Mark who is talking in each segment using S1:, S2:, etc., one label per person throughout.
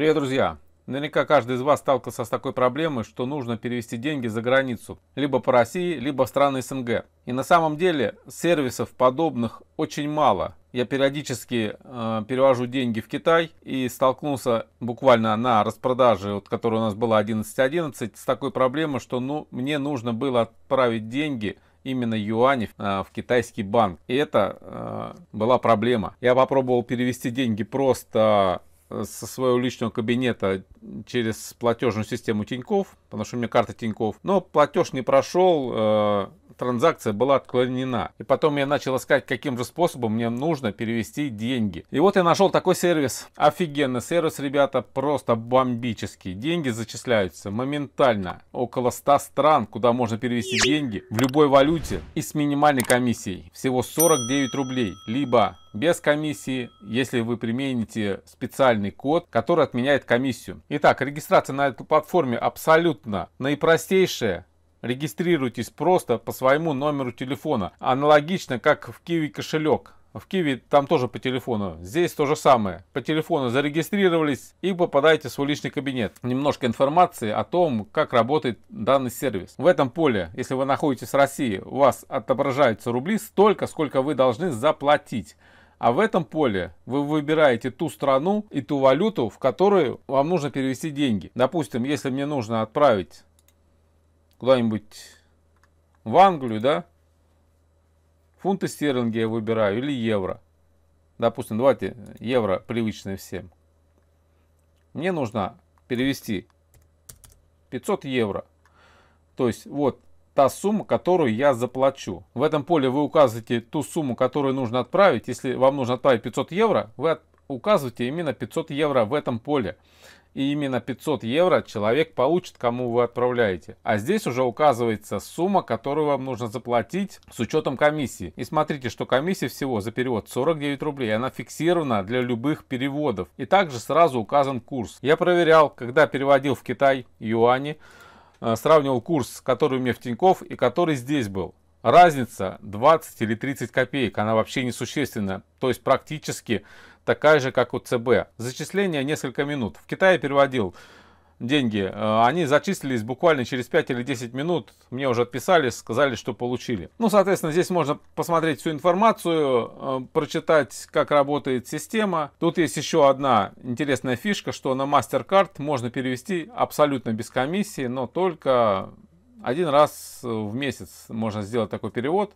S1: Привет, друзья! Наверняка каждый из вас сталкивался с такой проблемой, что нужно перевести деньги за границу, либо по России, либо в страны СНГ. И на самом деле сервисов подобных очень мало. Я периодически э, перевожу деньги в Китай и столкнулся буквально на распродаже, вот, которая у нас была 11.11, с такой проблемой, что ну, мне нужно было отправить деньги именно юани в э, китайский банк. И это э, была проблема. Я попробовал перевести деньги просто со своего личного кабинета через платежную систему Тиньков потому что у меня карта Тиньков. Но платеж не прошел, э, транзакция была отклонена. И потом я начал искать, каким же способом мне нужно перевести деньги. И вот я нашел такой сервис. Офигенный сервис, ребята, просто бомбический. Деньги зачисляются моментально. Около 100 стран, куда можно перевести деньги в любой валюте и с минимальной комиссией. Всего 49 рублей. Либо без комиссии, если вы примените специальный код, который отменяет комиссию. Итак, регистрация на этой платформе абсолютно доступно наипростейшее регистрируйтесь просто по своему номеру телефона. Аналогично, как в Kiwi кошелек. В Киеве там тоже по телефону. Здесь то же самое. По телефону зарегистрировались и попадаете в свой личный кабинет. Немножко информации о том, как работает данный сервис. В этом поле, если вы находитесь в России, у вас отображаются рубли столько, сколько вы должны заплатить. А в этом поле вы выбираете ту страну и ту валюту, в которую вам нужно перевести деньги. Допустим, если мне нужно отправить куда-нибудь в Англию, да, фунты стерлинги я выбираю или евро. Допустим, давайте евро привычное всем. Мне нужно перевести 500 евро. То есть вот та сумма, которую я заплачу. В этом поле вы указываете ту сумму, которую нужно отправить. Если вам нужно отправить 500 евро, вы указываете именно 500 евро в этом поле. И именно 500 евро человек получит, кому вы отправляете. А здесь уже указывается сумма, которую вам нужно заплатить с учетом комиссии. И смотрите, что комиссия всего за перевод 49 рублей. Она фиксирована для любых переводов. И также сразу указан курс. Я проверял, когда переводил в Китай юани. Э, сравнивал курс, который у меня в Тиньков и который здесь был. Разница 20 или 30 копеек, она вообще несущественна, то есть практически такая же, как у ЦБ. Зачисление несколько минут. В Китае переводил деньги, э, они зачислились буквально через 5 или 10 минут. Мне уже отписали, сказали, что получили. Ну, соответственно, здесь можно посмотреть всю информацию, э, прочитать, как работает система. Тут есть еще одна интересная фишка, что на MasterCard можно перевести абсолютно без комиссии, но только один раз в месяц можно сделать такой перевод.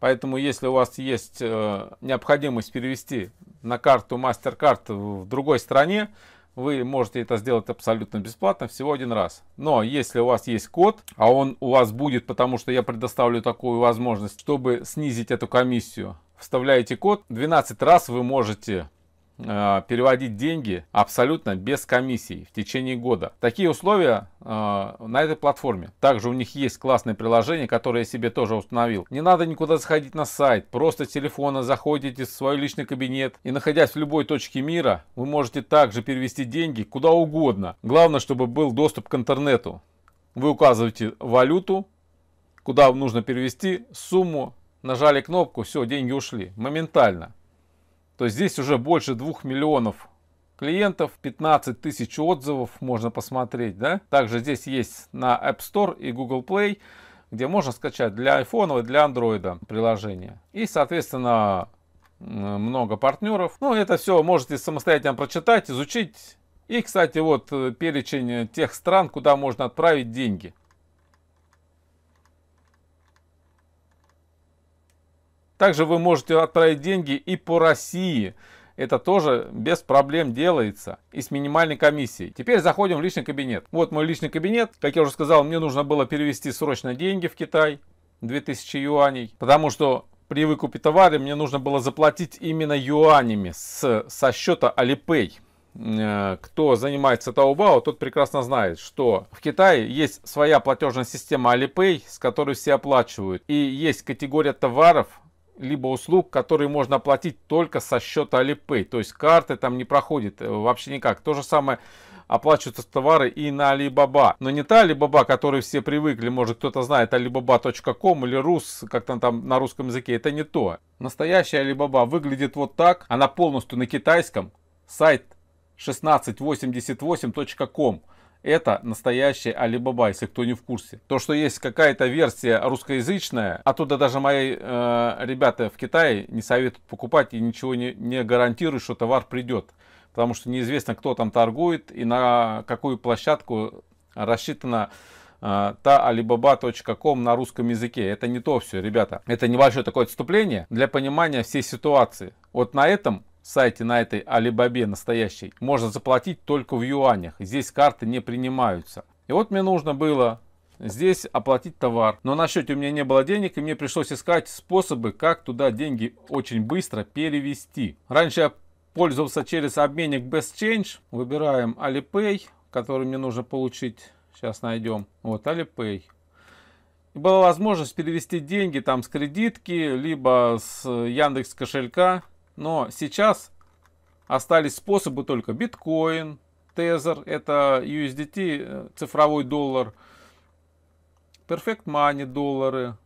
S1: Поэтому, если у вас есть э, необходимость перевести на карту MasterCard в другой стране, вы можете это сделать абсолютно бесплатно, всего один раз. Но если у вас есть код, а он у вас будет, потому что я предоставлю такую возможность, чтобы снизить эту комиссию, вставляете код, 12 раз вы можете Э, переводить деньги абсолютно без комиссий в течение года. Такие условия э, на этой платформе. Также у них есть классное приложение, которое я себе тоже установил. Не надо никуда заходить на сайт, просто телефона заходите в свой личный кабинет и находясь в любой точке мира, вы можете также перевести деньги куда угодно. Главное, чтобы был доступ к интернету. Вы указываете валюту, куда нужно перевести сумму, нажали кнопку, все, деньги ушли моментально то здесь уже больше 2 миллионов клиентов, 15 тысяч отзывов можно посмотреть. Да? Также здесь есть на App Store и Google Play, где можно скачать для iPhone и для Android приложение. И, соответственно, много партнеров. Ну, это все можете самостоятельно прочитать, изучить. И, кстати, вот э, перечень тех стран, куда можно отправить деньги. Также вы можете отправить деньги и по России. Это тоже без проблем делается и с минимальной комиссией. Теперь заходим в личный кабинет. Вот мой личный кабинет. Как я уже сказал, мне нужно было перевести срочно деньги в Китай. 2000 юаней. Потому что при выкупе товара мне нужно было заплатить именно юанями с, со счета Alipay э, кто занимается Taobao, тот прекрасно знает, что в Китае есть своя платежная система Alipay, с которой все оплачивают. И есть категория товаров, либо услуг, которые можно оплатить только со счета Alipay. То есть карты там не проходит э, вообще никак. То же самое оплачиваются товары и на Alibaba. Но не та Alibaba, которой все привыкли, может кто-то знает, alibaba.com или Рус как там там на русском языке, это не то. Настоящая Alibaba выглядит вот так, она полностью на китайском, сайт 1688.com это настоящий Алибаба, если кто не в курсе. То, что есть какая-то версия русскоязычная, оттуда а даже мои э, ребята в Китае не советуют покупать и ничего не, не гарантируют, что товар придет. Потому что неизвестно, кто там торгует и на какую площадку рассчитана э, та alibaba.com на русском языке. Это не то все, ребята. Это небольшое такое отступление для понимания всей ситуации. Вот на этом сайте на этой Alibaba настоящей можно заплатить только в юанях. Здесь карты не принимаются. И вот мне нужно было здесь оплатить товар. Но на счете у меня не было денег, и мне пришлось искать способы, как туда деньги очень быстро перевести. Раньше я пользовался через обменник Best Change. Выбираем Alipay, который мне нужно получить. Сейчас найдем. Вот Alipay. И была возможность перевести деньги там с кредитки, либо с Яндекс кошелька но сейчас остались способы только биткоин, тезер, это USDT, э, цифровой доллар, Perfect Money доллары,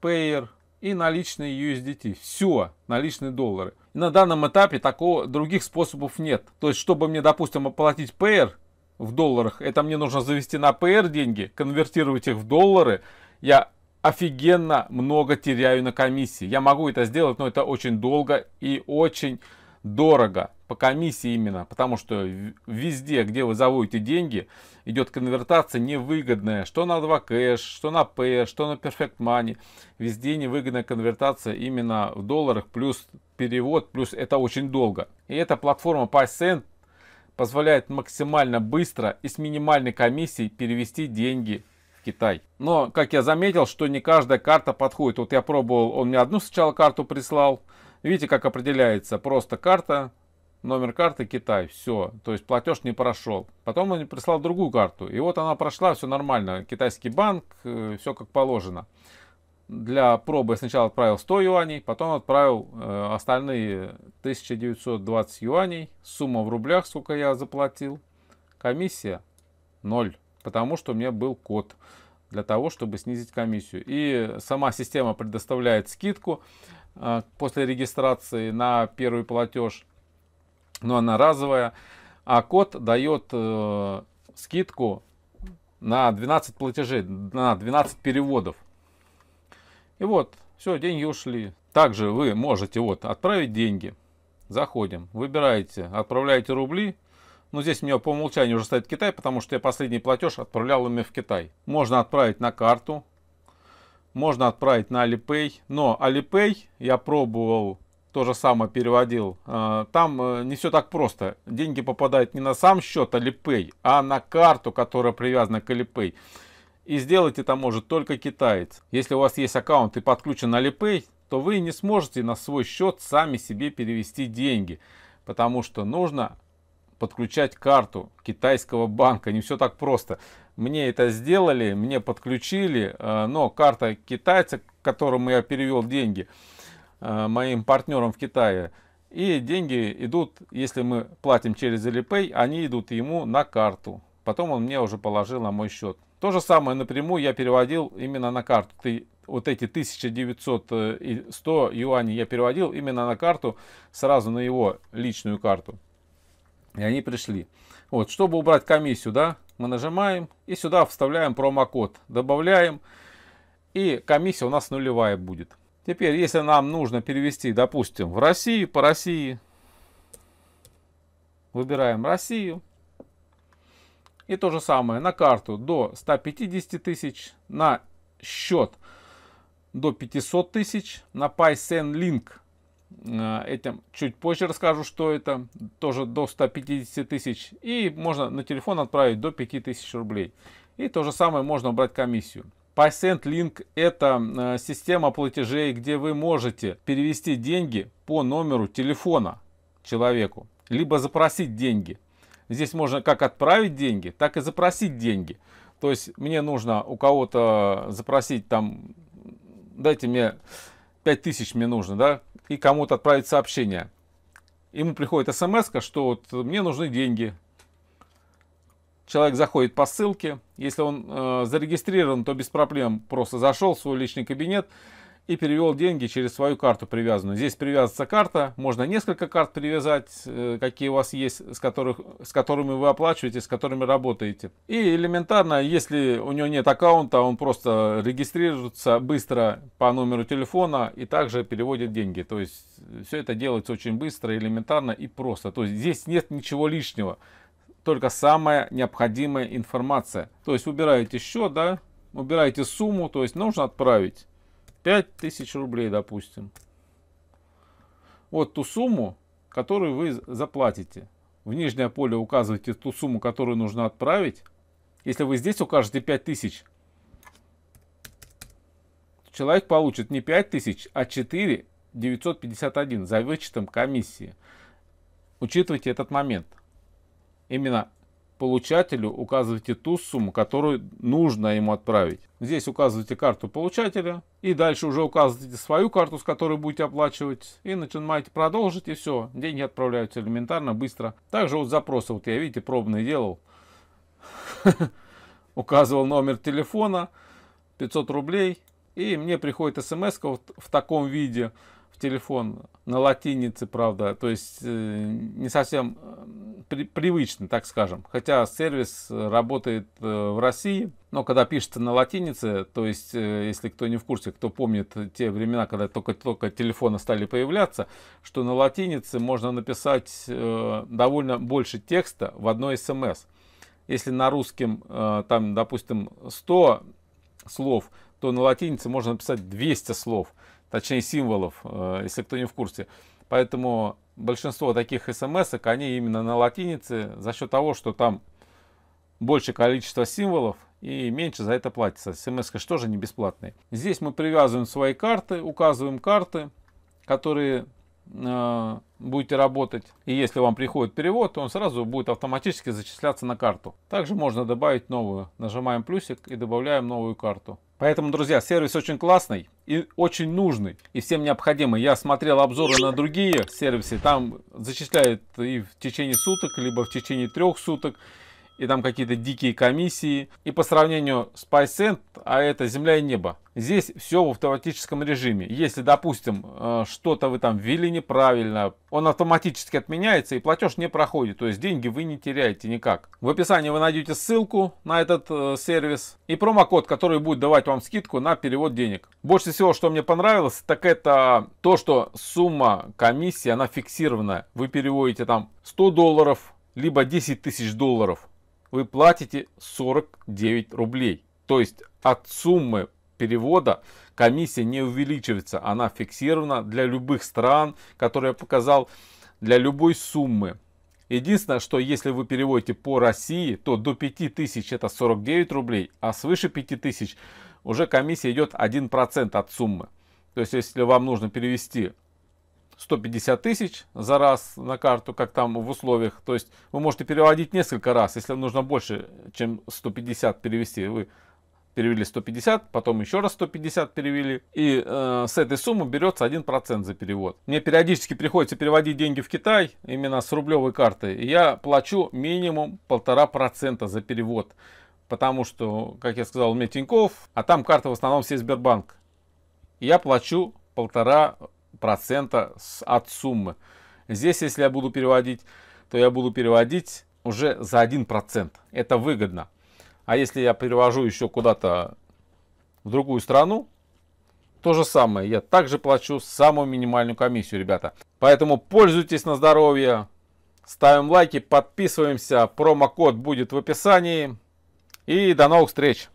S1: Payer и наличные USDT. Все, наличные доллары. на данном этапе такого, других способов нет. То есть, чтобы мне, допустим, оплатить Payer в долларах, это мне нужно завести на Payer деньги, конвертировать их в доллары. Я офигенно много теряю на комиссии. Я могу это сделать, но это очень долго и очень дорого по комиссии именно, потому что везде, где вы заводите деньги, идет конвертация невыгодная, что на 2кэш, что на P, что на Perfect Money, везде невыгодная конвертация именно в долларах, плюс перевод, плюс это очень долго. И эта платформа PySend позволяет максимально быстро и с минимальной комиссией перевести деньги Китай. Но, как я заметил, что не каждая карта подходит. Вот я пробовал, он мне одну сначала карту прислал. Видите, как определяется, просто карта, номер карты Китай, все, то есть платеж не прошел. Потом он мне прислал другую карту, и вот она прошла, все нормально, китайский банк, э, все как положено. Для пробы я сначала отправил 100 юаней, потом отправил э, остальные 1920 юаней, сумма в рублях, сколько я заплатил, комиссия 0 потому что у меня был код для того, чтобы снизить комиссию. И сама система предоставляет скидку э, после регистрации на первый платеж, но она разовая, а код дает э, скидку на 12 платежей, на 12 переводов. И вот, все, деньги ушли. Также вы можете вот отправить деньги. Заходим, выбираете, отправляете рубли но ну, здесь у меня по умолчанию уже стоит Китай, потому что я последний платеж отправлял ими в Китай. Можно отправить на карту, можно отправить на Alipay. Но Alipay я пробовал, то же самое переводил. А, там э, не все так просто. Деньги попадают не на сам счет Alipay, а на карту, которая привязана к Alipay. И сделать это может только китаец. Если у вас есть аккаунт и подключен Alipay, то вы не сможете на свой счет сами себе перевести деньги. Потому что нужно подключать карту китайского банка. Не все так просто. Мне это сделали, мне подключили, э, но карта китайца, которому я перевел деньги э, моим партнерам в Китае, и деньги идут, если мы платим через Alipay, они идут ему на карту. Потом он мне уже положил на мой счет. То же самое напрямую я переводил именно на карту. Ты, вот эти 1900 э, и 100 юаней я переводил именно на карту, сразу на его личную карту. И они пришли. Вот, чтобы убрать комиссию, да, мы нажимаем и сюда вставляем промокод. Добавляем. И комиссия у нас нулевая будет. Теперь, если нам нужно перевести, допустим, в Россию, по России, выбираем Россию. И то же самое на карту до 150 тысяч, на счет до 500 тысяч, на PaySend Link Э, этим чуть позже расскажу, что это. Тоже до 150 тысяч. И можно на телефон отправить до 5000 рублей. И то же самое можно убрать комиссию. PaySend Link это э, система платежей, где вы можете перевести деньги по номеру телефона человеку, либо запросить деньги. Здесь можно как отправить деньги, так и запросить деньги. То есть мне нужно у кого-то запросить там, дайте мне 5000 мне нужно, да, и кому-то отправить сообщение. Ему приходит смс, что вот мне нужны деньги. Человек заходит по ссылке. Если он э, зарегистрирован, то без проблем просто зашел в свой личный кабинет, и перевел деньги через свою карту привязанную. Здесь привязывается карта, можно несколько карт привязать, э, какие у вас есть, с, которых, с которыми вы оплачиваете, с которыми работаете. И элементарно, если у него нет аккаунта, он просто регистрируется быстро по номеру телефона и также переводит деньги. То есть все это делается очень быстро, элементарно и просто. То есть здесь нет ничего лишнего, только самая необходимая информация. То есть убираете счет, да, убираете сумму, то есть нужно отправить 5000 рублей, допустим. Вот ту сумму, которую вы заплатите. В нижнее поле указывайте ту сумму, которую нужно отправить. Если вы здесь укажете 5000, человек получит не 5000, а 4 951 за вычетом комиссии. Учитывайте этот момент. Именно получателю указывайте ту сумму, которую нужно ему отправить. Здесь указывайте карту получателя и дальше уже указывайте свою карту, с которой будете оплачивать и нажимаете продолжить и все. Деньги отправляются элементарно, быстро. Также вот запросы, вот я видите, пробные делал. Указывал номер телефона, 500 рублей и мне приходит смс в таком виде – в телефон на латинице, правда, то есть э, не совсем э, при, привычно, так скажем. Хотя сервис работает э, в России, но когда пишется на латинице, то есть если кто не в курсе, кто помнит те времена, когда только-только телефоны стали появляться, что на латинице можно написать довольно больше текста в одной смс. Эм если на русском там, допустим, 100 слов, то на латинице можно написать 200 слов точнее символов, э, если кто не в курсе. Поэтому большинство таких смс они именно на латинице за счет того, что там больше количество символов и меньше за это платится. смс что же не бесплатные. Здесь мы привязываем свои карты, указываем карты, которые э, будете работать. И если вам приходит перевод, то он сразу будет автоматически зачисляться на карту. Также можно добавить новую. Нажимаем плюсик и добавляем новую карту. Поэтому, друзья, сервис очень классный и очень нужный, и всем необходимый. Я смотрел обзоры на другие сервисы, там зачисляют и в течение суток, либо в течение трех суток и там какие-то дикие комиссии. И по сравнению с PyCent, а это земля и небо. Здесь все в автоматическом режиме. Если, допустим, э, что-то вы там ввели неправильно, он автоматически отменяется и платеж не проходит. То есть деньги вы не теряете никак. В описании вы найдете ссылку на этот э, сервис и промокод, который будет давать вам скидку на перевод денег. Больше всего, что мне понравилось, так это то, что сумма комиссии, она фиксированная. Вы переводите там 100 долларов, либо 10 тысяч долларов вы платите 49 рублей. То есть от суммы перевода комиссия не увеличивается. Она фиксирована для любых стран, которые я показал, для любой суммы. Единственное, что если вы переводите по России, то до 5000 это 49 рублей, а свыше 5000 уже комиссия идет 1% от суммы. То есть, если вам нужно перевести 150 тысяч за раз на карту, как там в условиях. То есть вы можете переводить несколько раз, если нужно больше, чем 150 перевести. Вы перевели 150, потом еще раз 150 перевели. И э, с этой суммы берется 1% за перевод. Мне периодически приходится переводить деньги в Китай, именно с рублевой карты. И я плачу минимум 1,5% за перевод. Потому что, как я сказал, у меня Тиньков, а там карта в основном все Сбербанк. И я плачу полтора процента от суммы. Здесь, если я буду переводить, то я буду переводить уже за 1%. Это выгодно. А если я перевожу еще куда-то в другую страну, то же самое. Я также плачу самую минимальную комиссию, ребята. Поэтому пользуйтесь на здоровье. Ставим лайки, подписываемся. Промокод будет в описании. И до новых встреч!